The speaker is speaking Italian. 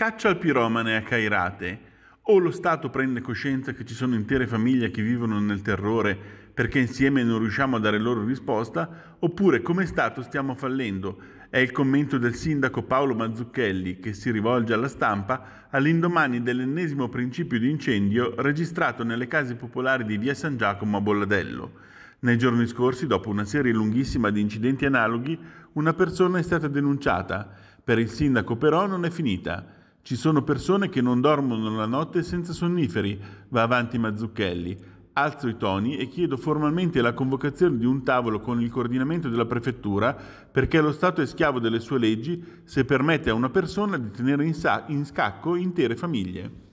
Caccia al piromane a Cairate. O lo Stato prende coscienza che ci sono intere famiglie che vivono nel terrore perché insieme non riusciamo a dare loro risposta, oppure come Stato stiamo fallendo. È il commento del sindaco Paolo Mazzucchelli che si rivolge alla stampa all'indomani dell'ennesimo principio di incendio registrato nelle case popolari di via San Giacomo a Bolladello. Nei giorni scorsi, dopo una serie lunghissima di incidenti analoghi, una persona è stata denunciata. Per il sindaco però non è finita. Ci sono persone che non dormono la notte senza sonniferi, va avanti Mazzucchelli. Alzo i toni e chiedo formalmente la convocazione di un tavolo con il coordinamento della prefettura perché lo Stato è schiavo delle sue leggi se permette a una persona di tenere in, sa- in scacco intere famiglie.